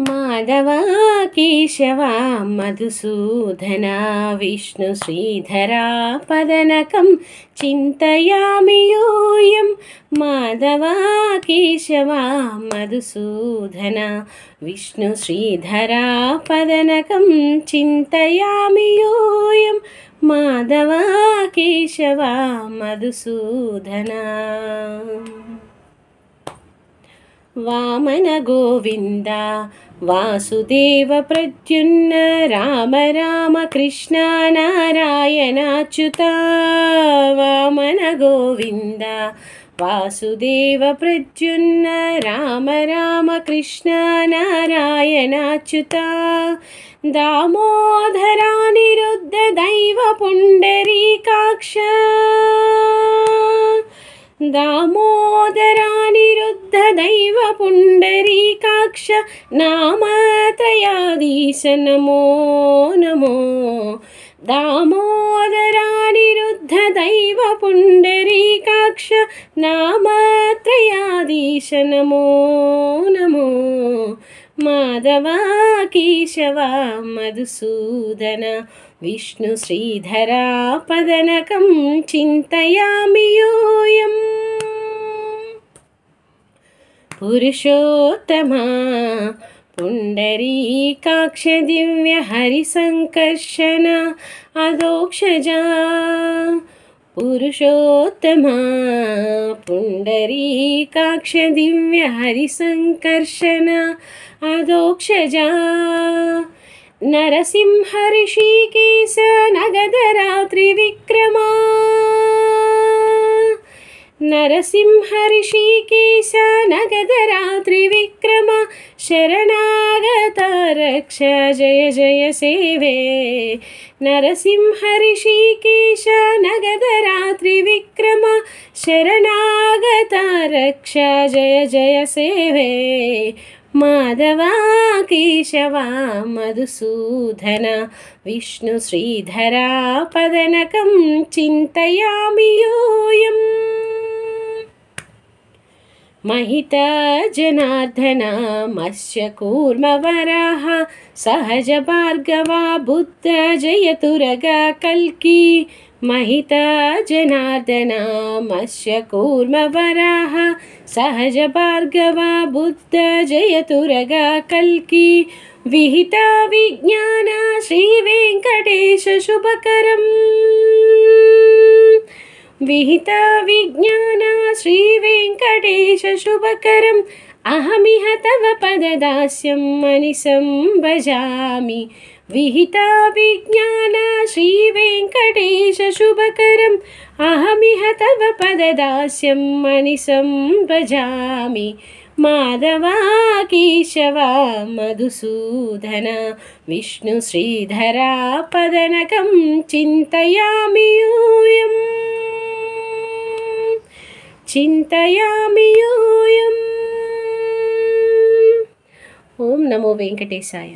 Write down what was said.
केशवा मधुसूदना विष्णुश्रीधरापदनकं चिन्तयामि योऽयं माधवा केशवा मधुसूदना विष्णुश्रीधरापदनकं चिन्तयामि योऽयं माधवाकेशव मधुसूदना वामन गोविन्दा वासुदेव प्रद्युन्न राम राम नारायण अच्युता वामन गोविन्द वासुदेव प्रद्युन्न राम राम कृष्णा नारायणाच्युता दामोदरा रुद्धदैवपुण्डरीकाक्ष नामत्रयादीश नमो नमो दामोदरानिरुद्धदैवपुण्डरीकाक्ष नामत्रयादीश नमो नमो केशवा मधुसूदन विष्णुश्रीधरापदनकं चिन्तयामि योऽयम् पुरुषोत्तमा पुण्डरी हरि अदोक्षजा पुरुषोत्तमा हरि काक्षदिव्यहरिसंकर्षना अदोक्षजा नरसिंहर्षिकीसनगदरात्रिविक्रमा नरसिंहरिषिकेशनगदरात्रिविक्रम शरणागता रक्ष जय जय सेवे नरसिंहरिषिकेशनगदरात्रिविक्रम शरणागता रक्ष जय जय सेवे केशवा मधुसूदन विष्णुश्रीधरापदनकं चिन्तयामि योऽयम् महिता जनार्दनामस्य सहज सहजभार्गवा बुद्ध जयतुरगा कल्की महिता जनार्दनामस्य सहज सहजभार्गवा बुद्ध जयतुरगा कल्की विहिता विज्ञाना श्रीवेङ्कटेशशुभकरम् विहिता विज्ञानं श्रीवेङ्कटेशुभकरम् अहमिह तव पददास्यं मनिसं भजामि विहिता विज्ञानं श्रीवेङ्कटेशुभकरम् अहमिह तव पददास्यं मनिसं भजामि केशवा मधुसूदन विष्णुश्रीधरापदनकं चिन्तयामि यूयम् చింతయామి ఓం నమో వెంకటేశాయ